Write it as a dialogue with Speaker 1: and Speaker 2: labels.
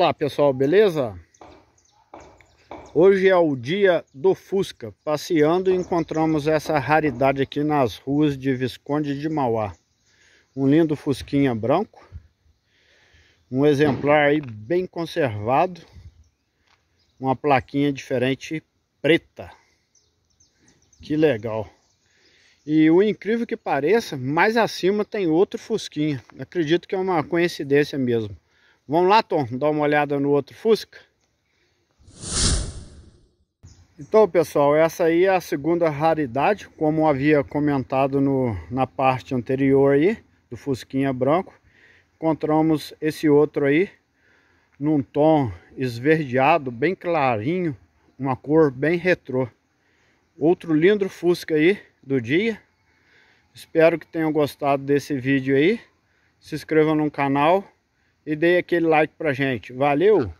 Speaker 1: Olá pessoal, beleza? Hoje é o dia do Fusca. Passeando encontramos essa raridade aqui nas ruas de Visconde de Mauá. Um lindo Fusquinha branco. Um exemplar aí bem conservado. Uma plaquinha diferente preta. Que legal. E o incrível que pareça, mais acima tem outro Fusquinha. Acredito que é uma coincidência mesmo. Vamos lá, Tom, dar uma olhada no outro Fusca? Então, pessoal, essa aí é a segunda raridade, como havia comentado no, na parte anterior aí, do Fusquinha branco. Encontramos esse outro aí, num tom esverdeado, bem clarinho, uma cor bem retrô. Outro lindo Fusca aí do dia. Espero que tenham gostado desse vídeo aí. Se inscrevam no canal e dê aquele like pra gente. Valeu!